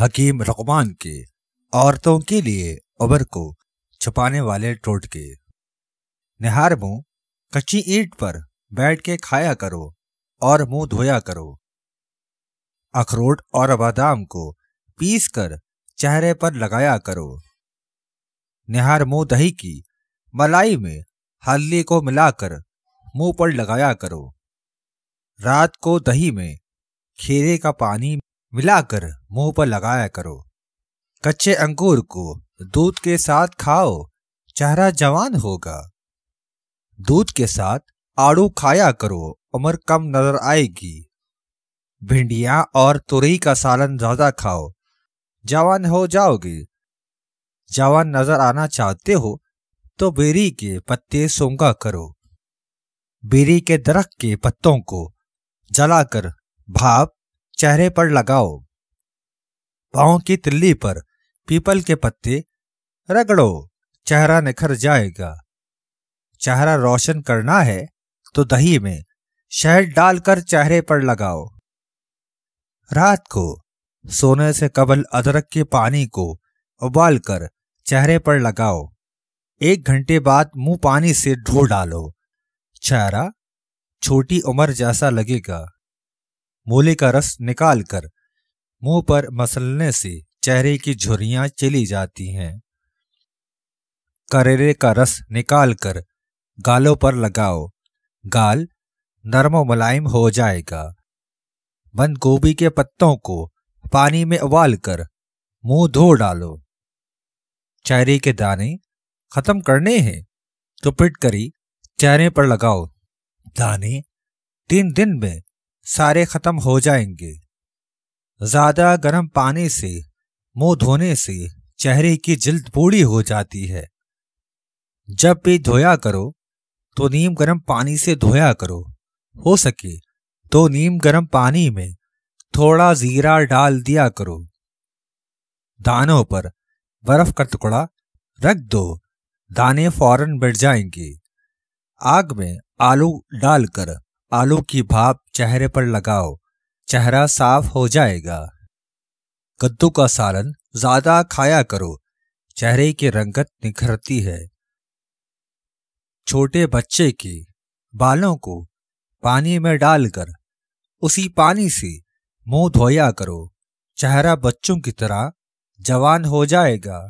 हकीम रकमान के औरतों के लिए उबर को छुपाने वाले टोटके निहार मुंह कच्ची ईट पर बैठ के खाया करो और मुंह धोया करो अखरोट और बादाम को पीस कर चेहरे पर लगाया करो निहार मुंह दही की मलाई में हल्दी को मिलाकर मुंह पर लगाया करो रात को दही में खीरे का पानी मिलाकर मुंह पर लगाया करो कच्चे अंगूर को दूध के साथ खाओ चेहरा जवान होगा दूध के साथ आड़ू खाया करो उम्र कम नजर आएगी भिंडिया और तुरई का सालन ज्यादा खाओ जवान हो जाओगे जवान नजर आना चाहते हो तो बेरी के पत्ते सोंगा करो बेरी के दरख्त के पत्तों को जलाकर भाप चेहरे पर लगाओ पांव की तिल्ली पर पीपल के पत्ते रगड़ो चेहरा निखर जाएगा चेहरा रोशन करना है तो दही में शहद डालकर चेहरे पर लगाओ रात को सोने से कबल अदरक के पानी को उबालकर चेहरे पर लगाओ एक घंटे बाद मुंह पानी से धो डालो चेहरा छोटी उम्र जैसा लगेगा मूली का रस निकालकर मुंह पर मसलने से चेहरे की झुर्रियां चली जाती हैं करेरे का रस निकालकर गालों पर लगाओ गाल नरम मुलायम हो जाएगा बंद गोभी के पत्तों को पानी में उबाल कर मुंह धो डालो चेहरे के दाने खत्म करने हैं तो पिट करी चेहरे पर लगाओ दाने तीन दिन में सारे ख़त्म हो जाएंगे ज़्यादा गर्म पानी से मुंह धोने से चेहरे की जल्द बूढ़ी हो जाती है जब भी धोया करो तो नीम गर्म पानी से धोया करो हो सके तो नीम गर्म पानी में थोड़ा ज़ीरा डाल दिया करो दानों पर बर्फ का टुकड़ा रख दो दाने फौरन बढ़ जाएंगे आग में आलू डालकर आलू की भाप चेहरे पर लगाओ चेहरा साफ हो जाएगा कद्दू का सालन ज्यादा खाया करो चेहरे की रंगत निखरती है छोटे बच्चे के बालों को पानी में डालकर उसी पानी से मुंह धोया करो चेहरा बच्चों की तरह जवान हो जाएगा